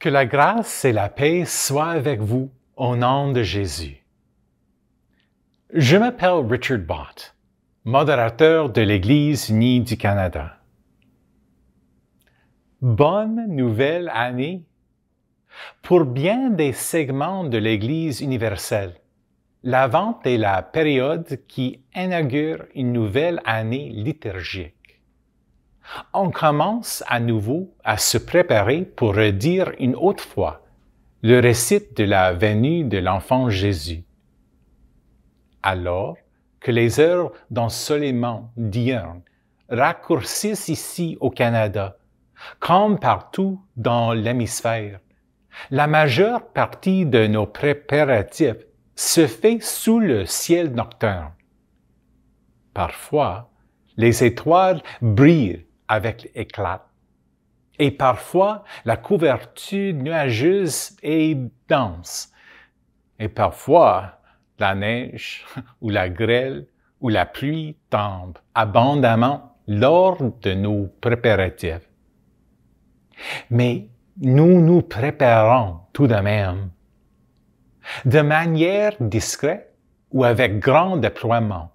Que la grâce et la paix soient avec vous au nom de Jésus. Je m'appelle Richard Bott, modérateur de l'Église unie du Canada. Bonne nouvelle année! Pour bien des segments de l'Église universelle, la vente est la période qui inaugure une nouvelle année liturgique on commence à nouveau à se préparer pour redire une autre fois le récit de la venue de l'enfant Jésus. Alors que les heures d'ensoleillement diurne raccourcissent ici au Canada, comme partout dans l'hémisphère, la majeure partie de nos préparatifs se fait sous le ciel nocturne. Parfois, les étoiles brillent avec éclat. Et parfois, la couverture nuageuse est dense. Et parfois, la neige ou la grêle ou la pluie tombe abondamment lors de nos préparatifs. Mais nous nous préparons tout de même, de manière discrète ou avec grand déploiement.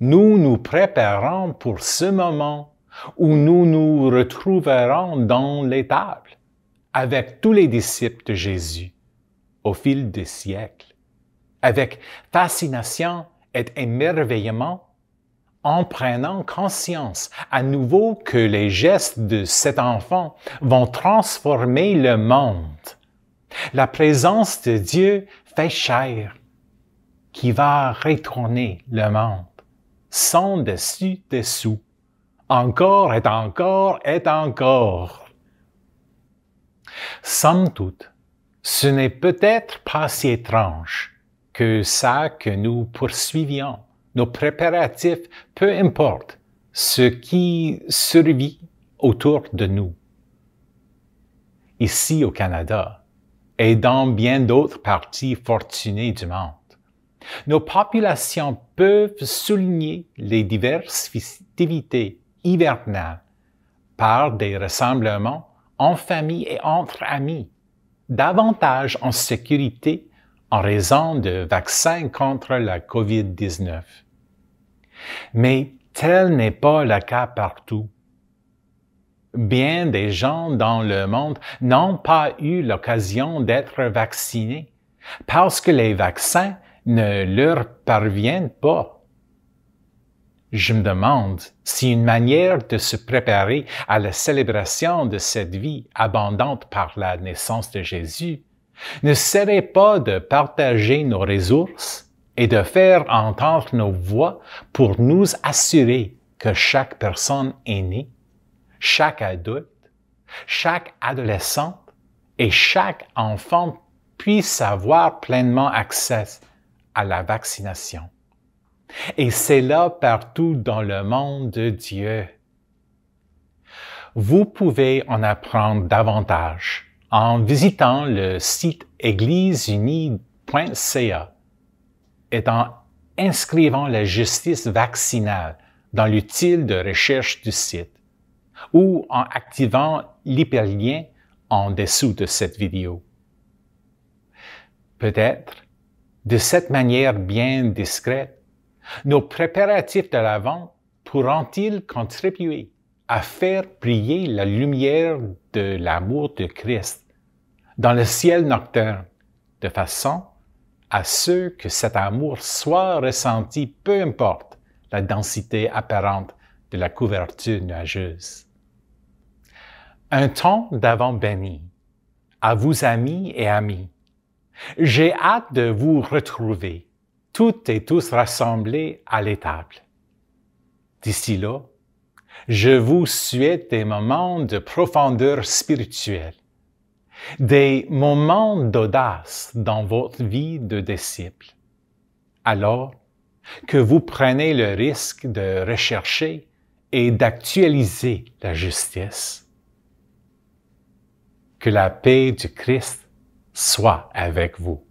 Nous nous préparons pour ce moment où nous nous retrouverons dans l'étable avec tous les disciples de Jésus au fil des siècles, avec fascination et émerveillement, en prenant conscience à nouveau que les gestes de cet enfant vont transformer le monde. La présence de Dieu fait chair, qui va retourner le monde, sans dessus dessous encore et encore et encore. Somme toute, ce n'est peut-être pas si étrange que ça que nous poursuivions, nos préparatifs, peu importe ce qui survit autour de nous. Ici au Canada et dans bien d'autres parties fortunées du monde, nos populations peuvent souligner les diverses festivités par des rassemblements en famille et entre amis, davantage en sécurité en raison de vaccins contre la COVID-19. Mais tel n'est pas le cas partout. Bien des gens dans le monde n'ont pas eu l'occasion d'être vaccinés parce que les vaccins ne leur parviennent pas je me demande si une manière de se préparer à la célébration de cette vie abondante par la naissance de Jésus ne serait pas de partager nos ressources et de faire entendre nos voix pour nous assurer que chaque personne aînée, chaque adulte, chaque adolescente et chaque enfant puisse avoir pleinement accès à la vaccination. Et c'est là partout dans le monde de Dieu. Vous pouvez en apprendre davantage en visitant le site égliseunie.ca et en inscrivant la justice vaccinale dans l'utile de recherche du site ou en activant l'hyperlien en dessous de cette vidéo. Peut-être, de cette manière bien discrète, nos préparatifs de l'Avent pourront-ils contribuer à faire briller la lumière de l'amour de Christ dans le ciel nocturne, de façon à ce que cet amour soit ressenti peu importe la densité apparente de la couverture nuageuse. Un temps d'avant béni à vous amis et amis. J'ai hâte de vous retrouver toutes et tous rassemblés à l'étable. D'ici là, je vous souhaite des moments de profondeur spirituelle, des moments d'audace dans votre vie de disciple. Alors que vous prenez le risque de rechercher et d'actualiser la justice. Que la paix du Christ soit avec vous.